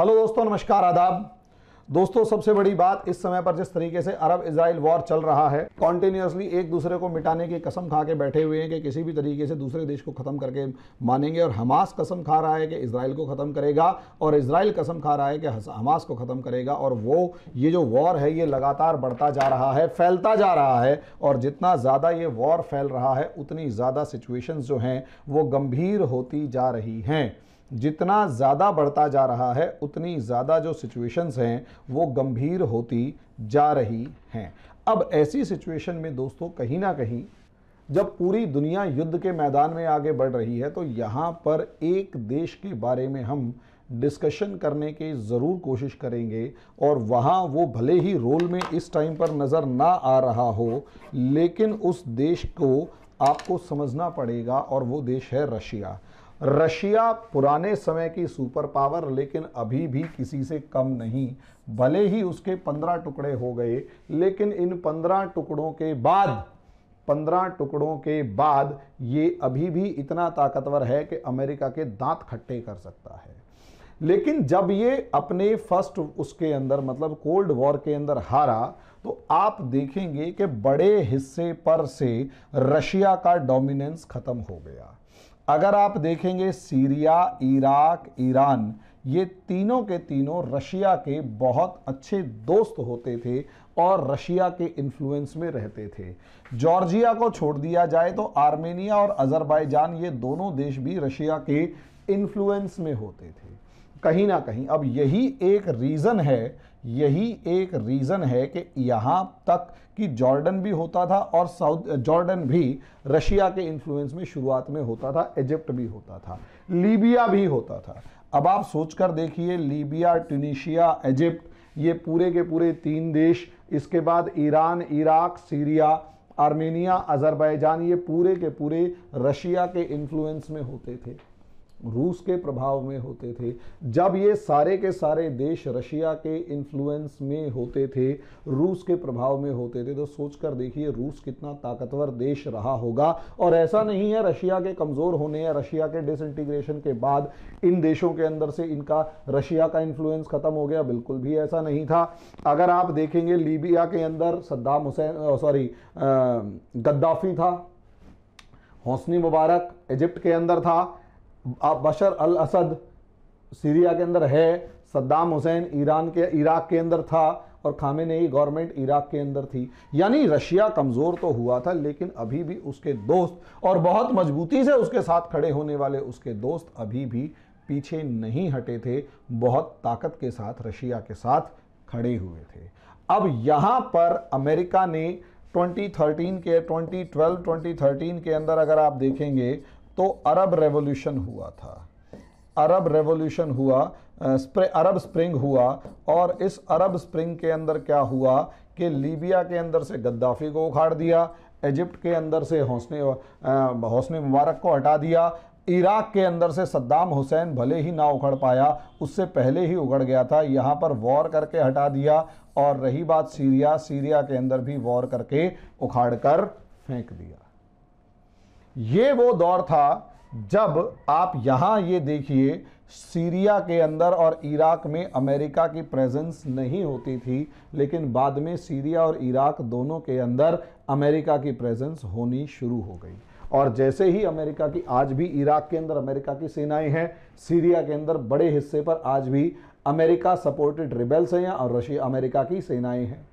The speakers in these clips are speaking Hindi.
हेलो दोस्तों नमस्कार आदाब दोस्तों सबसे बड़ी बात इस समय पर जिस तरीके से अरब इसराइल वॉर चल रहा है कॉन्टीन्यूसली एक दूसरे को मिटाने की कसम खा के बैठे हुए हैं कि किसी भी तरीके से दूसरे देश को ख़त्म करके मानेंगे और हमास कसम खा रहा है कि इसराइल को ख़त्म करेगा और इसराइल कसम खा रहा है कि हमास को ख़त्म करेगा और वो ये जो वॉर है ये लगातार बढ़ता जा रहा है फैलता जा रहा है और जितना ज़्यादा ये वॉर फैल रहा है उतनी ज़्यादा सिचुएशन जो हैं वो गंभीर होती जा रही हैं जितना ज़्यादा बढ़ता जा रहा है उतनी ज़्यादा जो सिचुएशंस हैं वो गंभीर होती जा रही हैं अब ऐसी सिचुएशन में दोस्तों कहीं ना कहीं जब पूरी दुनिया युद्ध के मैदान में आगे बढ़ रही है तो यहाँ पर एक देश के बारे में हम डिस्कशन करने की ज़रूर कोशिश करेंगे और वहाँ वो भले ही रोल में इस टाइम पर नज़र ना आ रहा हो लेकिन उस देश को आपको समझना पड़ेगा और वो देश है रशिया रशिया पुराने समय की सुपर पावर लेकिन अभी भी किसी से कम नहीं भले ही उसके पंद्रह टुकड़े हो गए लेकिन इन पंद्रह टुकड़ों के बाद पंद्रह टुकड़ों के बाद ये अभी भी इतना ताकतवर है कि अमेरिका के दांत खट्टे कर सकता है लेकिन जब ये अपने फर्स्ट उसके अंदर मतलब कोल्ड वॉर के अंदर हारा तो आप देखेंगे कि बड़े हिस्से पर से रशिया का डोमिनेंस ख़त्म हो गया अगर आप देखेंगे सीरिया इराक ईरान ये तीनों के तीनों रशिया के बहुत अच्छे दोस्त होते थे और रशिया के इन्फ्लुएंस में रहते थे जॉर्जिया को छोड़ दिया जाए तो आर्मेनिया और अजरबैजान ये दोनों देश भी रशिया के इन्फ्लुएंस में होते थे कहीं ना कहीं अब यही एक रीज़न है यही एक रीज़न है कि यहाँ तक कि जॉर्डन भी होता था और साउथ जॉर्डन भी रशिया के इन्फ्लुएंस में शुरुआत में होता था इजिप्ट भी होता था लीबिया भी होता था अब आप सोच कर देखिए लीबिया ट्यूनिशिया इजिप्ट ये पूरे के पूरे तीन देश इसके बाद Iran Iraq Syria Armenia Azerbaijan ये पूरे के पूरे रशिया के इन्फ्लुएंस में होते थे रूस के प्रभाव में होते थे जब ये सारे के सारे देश रशिया के इन्फ्लुएंस में होते थे रूस के प्रभाव में होते थे तो सोच कर देखिए रूस कितना ताकतवर देश रहा होगा और ऐसा नहीं है रशिया के कमज़ोर होने या रशिया के डिसइंटीग्रेशन के बाद इन देशों के अंदर से इनका रशिया का इन्फ्लुएंस ख़त्म हो गया बिल्कुल भी ऐसा नहीं था अगर आप देखेंगे लीबिया के अंदर सद्दाम हुसैन सॉरी गद्दाफी था हौसनी मुबारक इजिप्ट के अंदर था बशर अल असद सीरिया के अंदर है सद्दाम हुसैन ईरान के इराक के अंदर था और खामेनेई गवर्नमेंट इराक के अंदर थी यानी रशिया कमज़ोर तो हुआ था लेकिन अभी भी उसके दोस्त और बहुत मजबूती से उसके साथ खड़े होने वाले उसके दोस्त अभी भी पीछे नहीं हटे थे बहुत ताकत के साथ रशिया के साथ खड़े हुए थे अब यहाँ पर अमेरिका ने 2013 के 2012 2013 के अंदर अगर आप देखेंगे तो अरब रेवोल्यूशन हुआ था अरब रेवोल्यूशन हुआ स्प्रे, अरब स्प्रिंग हुआ और इस अरब स्प्रिंग के अंदर क्या हुआ कि लीबिया के अंदर से गद्दाफी को उखाड़ दिया इजिप्ट के अंदर से हौसने हौसने मुबारक को हटा दिया इराक के अंदर से सद्दाम हुसैन भले ही ना उखड़ पाया उससे पहले ही उखड़ गया था यहाँ पर वॉर करके हटा दिया और रही बात सीरिया सीरिया के अंदर भी वॉर करके उखाड़ कर फेंक दिया ये वो दौर था जब आप यहाँ ये देखिए सीरिया के अंदर और इराक में अमेरिका की प्रेजेंस नहीं होती थी लेकिन बाद में सीरिया और इराक दोनों के अंदर अमेरिका की प्रेजेंस होनी शुरू हो गई और जैसे ही अमेरिका की आज भी इराक के अंदर अमेरिका की सेनाएं हैं सीरिया के अंदर बड़े हिस्से पर आज भी अमेरिका सपोर्टेड रिबेल्स हैं या और रशिया अमेरिका की सेनाएं हैं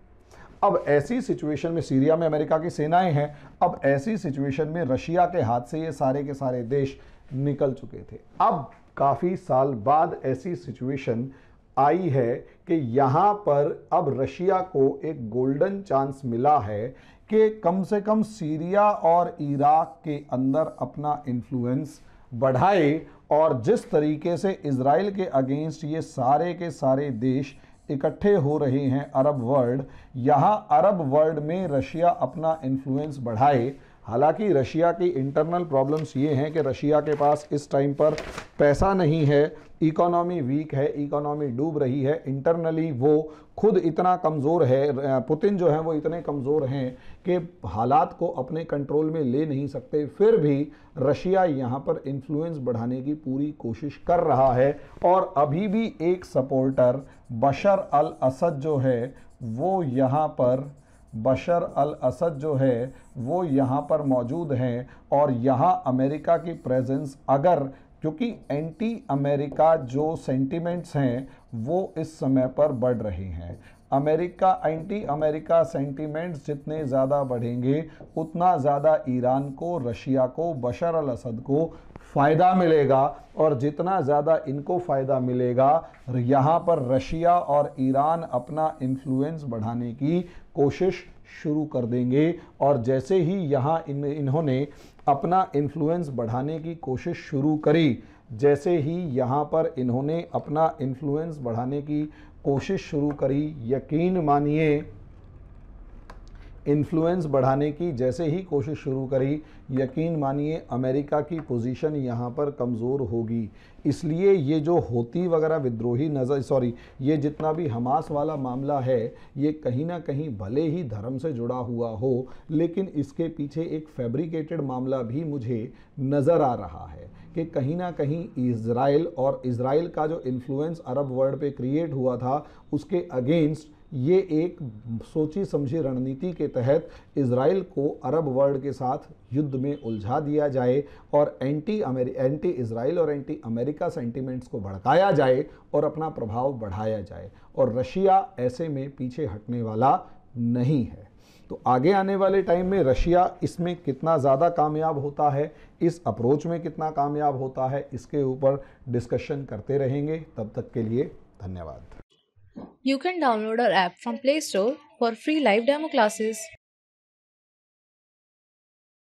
अब ऐसी सिचुएशन में सीरिया में अमेरिका की सेनाएं हैं अब ऐसी सिचुएशन में रशिया के हाथ से ये सारे के सारे देश निकल चुके थे अब काफ़ी साल बाद ऐसी सिचुएशन आई है कि यहाँ पर अब रशिया को एक गोल्डन चांस मिला है कि कम से कम सीरिया और इराक के अंदर अपना इन्फ्लुएंस बढ़ाए और जिस तरीके से इसराइल के अगेंस्ट ये सारे के सारे देश इकट्ठे हो रहे हैं अरब वर्ल्ड यहाँ अरब वर्ल्ड में रशिया अपना इन्फ्लुएंस बढ़ाए हालांकि रशिया की इंटरनल प्रॉब्लम्स ये हैं कि रशिया के पास इस टाइम पर पैसा नहीं है इकोनॉमी वीक है इकोनॉमी डूब रही है इंटरनली वो खुद इतना कमज़ोर है पुतिन जो है वो इतने कमज़ोर हैं कि हालात को अपने कंट्रोल में ले नहीं सकते फिर भी रशिया यहाँ पर इन्फ्लुएंस बढ़ाने की पूरी कोशिश कर रहा है और अभी भी एक सपोर्टर बशर अल असद जो है वो यहाँ पर बशर अल असद जो है वो यहाँ पर मौजूद हैं और यहाँ अमेरिका की प्रेजेंस अगर क्योंकि एंटी अमेरिका जो सेंटीमेंट्स हैं वो इस समय पर बढ़ रहे हैं अमेरिका एंटी अमेरिका सेंटीमेंट्स जितने ज़्यादा बढ़ेंगे उतना ज़्यादा ईरान को रशिया को बशर अल असद को फ़ायदा मिलेगा और जितना ज़्यादा इनको फ़ायदा मिलेगा यहाँ पर रशिया और ईरान अपना इन्फ्लुएंस बढ़ाने की कोशिश शुरू कर देंगे और जैसे ही यहाँ इन इन्होंने अपना इन्फ्लुएंस बढ़ाने की कोशिश शुरू करी जैसे ही यहाँ पर इन्होंने अपना इन्फ्लुएंस बढ़ाने की कोशिश शुरू करी यकीन मानिए इन्फ्लुएंस बढ़ाने की जैसे ही कोशिश शुरू करी यकीन मानिए अमेरिका की पोजीशन यहाँ पर कमज़ोर होगी इसलिए ये जो होती वगैरह विद्रोही नज़र सॉरी ये जितना भी हमास वाला मामला है ये कहीं ना कहीं भले ही धर्म से जुड़ा हुआ हो लेकिन इसके पीछे एक फैब्रिकेटेड मामला भी मुझे नज़र आ रहा है कि कहीं ना कहीं इसराइल और इसराइल का जो इन्फ्लुएंस अरब वर्ल्ड पर क्रिएट हुआ था उसके अगेंस्ट ये एक सोची समझी रणनीति के तहत इसराइल को अरब वर्ल्ड के साथ युद्ध में उलझा दिया जाए और एंटी अमेरिक एंटी इसराइल और एंटी अमेरिका सेंटीमेंट्स को भड़काया जाए और अपना प्रभाव बढ़ाया जाए और रशिया ऐसे में पीछे हटने वाला नहीं है तो आगे आने वाले टाइम में रशिया इसमें कितना ज़्यादा कामयाब होता है इस अप्रोच में कितना कामयाब होता है इसके ऊपर डिस्कशन करते रहेंगे तब तक के लिए धन्यवाद You can download our app from Play Store for free live demo classes.